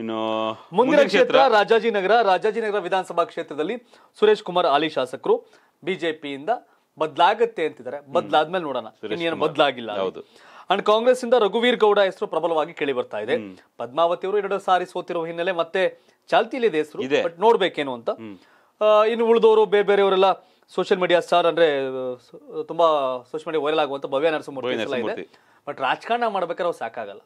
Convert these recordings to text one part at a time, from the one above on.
ಇನ್ನು ಮುಂದಿನ ಕ್ಷೇತ್ರ ರಾಜಾಜಿನಗರ ರಾಜಾಜಿನಗರ ವಿಧಾನಸಭಾ ಕ್ಷೇತ್ರದಲ್ಲಿ ಸುರೇಶ್ ಕುಮಾರ್ ಆಲಿ ಶಾಸಕರು ಬಿಜೆಪಿಯಿಂದ ಬದಲಾಗತ್ತೆ ಅಂತಿದ್ದಾರೆ ಬದ್ಲಾದ್ಮೇಲೆ ನೋಡೋಣ ಏನು ಬದಲಾಗಿಲ್ಲ ಹೌದು ಅಂಡ್ ಕಾಂಗ್ರೆಸ್ ಇಂದ ರಘುವೀರ್ ಗೌಡ ಹೆಸರು ಪ್ರಬಲವಾಗಿ ಕೇಳಿ ಬರ್ತಾ ಇದೆ ಪದ್ಮಾವತಿ ಅವರು ಎರಡು ಸಾರಿ ಸೋತಿರುವ ಹಿನ್ನೆಲೆ ಮತ್ತೆ ಇದೆ ಹೆಸರು ಬಟ್ ನೋಡ್ಬೇಕೇನು ಅಂತ ಇನ್ನು ಉಳಿದವರು ಬೇರೆ ಬೇರೆಯವರೆಲ್ಲ ಸೋಷಿಯಲ್ ಮೀಡಿಯಾ ಸ್ಟಾರ್ ಅಂದ್ರೆ ತುಂಬಾ ಸೋಷಿಯಲ್ ಮೀಡಿಯಾ ವೈರಲ್ ಆಗುವಂತ ಭವ್ಯ ನರಸಿಂಹ ಬಟ್ ರಾಜಕಾರಣ ಮಾಡ್ಬೇಕಾದ್ರೆ ಅವ್ರು ಸಾಕಾಗಲ್ಲ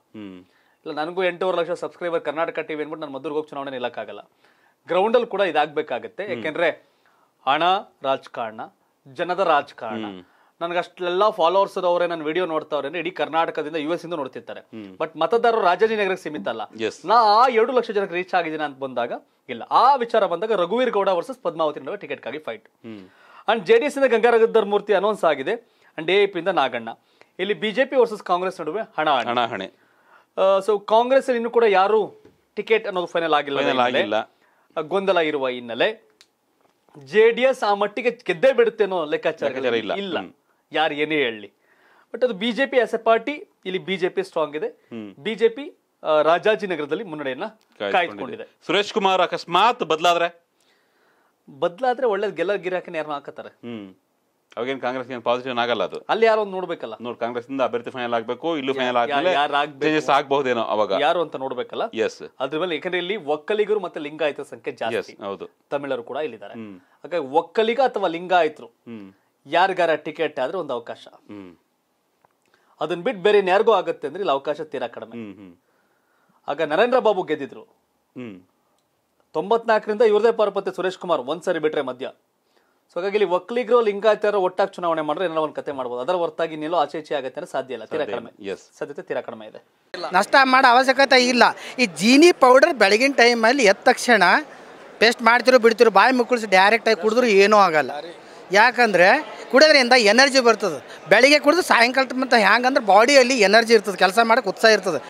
ಇಲ್ಲ ನನಗೂ ಎಂಟೂವರೆ ಲಕ್ಷ ಸಬ್ಸ್ಕ್ರೈಬರ್ ಕರ್ನಾಟಕ ಟಿವಿ ಅಂದ್ಬಿಟ್ಟು ನಾನು ಮದ್ದೂರ್ಗೆ ಹೋಗಿ ಚುನಾವಣೆ ನಿಲ್ಲಕ್ಕಾಗಲ್ಲ ಗ್ರೌಂಡಲ್ಲಿ ಕೂಡ ಇದಾಗಬೇಕಾಗತ್ತೆ ಯಾಕೆಂದ್ರೆ ಹಣ ರಾಜಕಾರಣ ಜನದ ರಾಜಕಾರಣ ನನಗೆ ಅಷ್ಟೆಲ್ಲ ಫಾಲೋವರ್ಸ್ ಅವರೇ ನನ್ನ ವಿಡಿಯೋ ನೋಡ್ತಾವ್ರೆ ಅಂದ್ರೆ ಇಡೀ ಕರ್ನಾಟಕದಿಂದ ಯು ಎಸ್ ಇಂದ ನೋಡ್ತಿರ್ತಾರೆ ಬಟ್ ಮತದಾರರು ರಾಜಾಜಿನಗರಕ್ಕೆ ಸೀಮಿತ ಅಲ್ಲ ನಾ ಆ ಎರಡು ಲಕ್ಷ ಜನಕ್ಕೆ ರೀಚ್ ಆಗಿದ್ದೀನಿ ಅಂತ ಬಂದಾಗ ಇಲ್ಲ ಆ ವಿಚಾರ ಬಂದಾಗ ರಘುವೀರ್ ಗೌಡ ವರ್ಸಸ್ ಪದ್ಮಾವತಿ ನಡುವೆ ಟಿಕೆಟ್ಗಾಗಿ fight and J D S ಇಂದ ಗಂಗಾರಗದ್ದರ್ ಮೂರ್ತಿ ಅನೌನ್ಸ್ ಆಗಿದೆ ಅಂಡ್ ಎ ಇಂದ ನಾಗಣ್ಣ ಇಲ್ಲಿ ಬಿಜೆಪಿ ವರ್ಸಸ್ ಕಾಂಗ್ರೆಸ್ ನಡುವೆ ಹಣ ಹಣ ಹಣೆ ಸೊ ಕಾಂಗ್ರೆಸ್ ಅಲ್ಲಿ ಕೂಡ ಯಾರು ಟಿಕೆಟ್ ಅನ್ನೋದು ಫೈನಲ್ ಆಗಿಲ್ಲ ಗೊಂದಲ ಇರುವ ಹಿನ್ನೆಲೆ ಜೆ ಡಿ ಎಸ್ ಆ ಮಟ್ಟಿಗೆ ಗೆದ್ದೇ ಬಿಡುತ್ತೆ ಅನ್ನೋ ಲೆಕ್ಕಾಚಾರ ಇಲ್ಲ ಯಾರು ಏನೇ ಹೇಳಿ ಬಟ್ ಅದು ಬಿಜೆಪಿ ಆಸ್ ಎ ಪಾರ್ಟಿ ಇಲ್ಲಿ ಬಿಜೆಪಿ ಸ್ಟ್ರಾಂಗ್ ಇದೆ ಬಿಜೆಪಿ ರಾಜಾಜಿನಗರದಲ್ಲಿ ಮುನ್ನಡೆಯನ್ನ ಕಾಯ್ದುಕೊಂಡಿದೆ ಸುರೇಶ್ ಕುಮಾರ್ ಅಕಸ್ಮಾತ್ ಬದಲಾದ್ರೆ ಬದ್ಲಾದ್ರೆ ಒಳ್ಳೇದ್ ಗೆಲ್ಲ ಗಿರಾಕಿನ ಯಾರನ್ನ ಹಾಕತಾರೆ ಅವಾಗೇನ್ ಕಾಂಗ್ರೆಸ್ ಏನ್ ಪಾಸಿಟಿವ್ ಆಗಲ್ಲ ಅದು ಅಲ್ಲಿ ಯಾರೋ ಒಂದು ನೋಡ್ಬೇಕಲ್ಲ ನೋಡ್ ಕಾಂಗ್ರೆಸ್ ಇಂದ ಅಭ್ಯರ್ಥಿ ಫೈನಲ್ ಆಗಬೇಕು ಇಲ್ಲೂ ಫೈನಲ್ ಯಾರು ಆಗ್ಬೇಕು ಆಗಬಹುದೇನೋ ಅವಾಗ ಯಾರು ಅಂತ ನೋಡ್ಬೇಕಲ್ಲ ಎಸ್ ಅದ್ರ ಮೇಲೆ ಯಾಕಂದ್ರೆ ಇಲ್ಲಿ ಒಕ್ಕಲಿಗರು ಮತ್ತೆ ಲಿಂಗಾಯತ ಸಂಖ್ಯೆ ಜಾಸ್ತಿ ಹೌದು ತಮಿಳರು ಕೂಡ ಇಲ್ಲಿದ್ದಾರೆ ಹಾಗಾಗಿ ಒಕ್ಕಲಿಗ ಅಥವಾ ಲಿಂಗಾಯತರು ಯಾರಿಗಾರ ಟಿಕೆಟ್ ಆದ್ರೆ ಒಂದು ಅವಕಾಶ ಅದನ್ನ ಬಿಟ್ಟು ಬೇರೆ ಯಾರಿಗೂ ಆಗುತ್ತೆ ಅಂದ್ರೆ ಇಲ್ಲಿ ಅವಕಾಶ ತೀರಾ ಕಡಿಮೆ ಆಗ ನರೇಂದ್ರ ಬಾಬು ಗೆದ್ದಿದ್ರು ತೊಂಬತ್ನಾಲ್ಕರಿಂದ ಇವ್ರದೇ ಪಾರ್ಪತಿ ಸುರೇಶ್ ಕುಮಾರ್ ಒಂದ್ಸರಿ ಬಿಟ್ರೆ ಮಧ್ಯ ಸೊ ಹಾಗಾಗಿ ಇಲ್ಲಿ ಒಕ್ಕಲಿಗರು ಲಿಂಗಾಯತರು ಒಟ್ಟಾಗಿ ಚುನಾವಣೆ ಮಾಡಿದ್ರೆ ಏನೋ ಒಂದು ಕತೆ ಮಾಡ್ಬೋದು ಅದರ ಹೊರತಾಗಿ ನಿಲ್ಲೋ ಆಚೆ ಆಚೆ ಆಗತ್ತೆ ಸಾಧ್ಯ ಇಲ್ಲ ತೀರಾ ಕಡಿಮೆ ಸಾಧ್ಯತೆ ತೀರಾ ಕಡಿಮೆ ಇದೆ ನಷ್ಟ ಮಾಡೋ ಅವಶ್ಯಕತೆ ಇಲ್ಲ ಈ ಜೀನಿ ಪೌಡರ್ ಬೆಳಗಿನ ಟೈಮಲ್ಲಿ ಎದ್ದ ತಕ್ಷಣ ಪೇಸ್ಟ್ ಮಾಡ್ತಿರೋ ಬಿಡ್ತಿರೋ ಬಾಯಿ ಮುಕ್ಕಳಿಸಿ ಆಗಿ ಕುಡಿದ್ರು ಏನೂ ಆಗಲ್ಲ ಯಾಕಂದ್ರೆ ಕುಡಿಯೋದ್ರಿಂದ ಎನರ್ಜಿ ಬರ್ತದೆ ಬೆಳಿಗ್ಗೆ ಕುಡಿದು ಸಾಯಂಕಾಲ ಮತ್ತೆ ಹ್ಯಾಂಗಂದ್ರೆ ಬಾಡಿಯಲ್ಲಿ ಎನರ್ಜಿ ಇರ್ತದೆ ಕೆಲಸ ಮಾಡೋಕೆ ಉತ್ಸಾಹ ಇರ್ತದೆ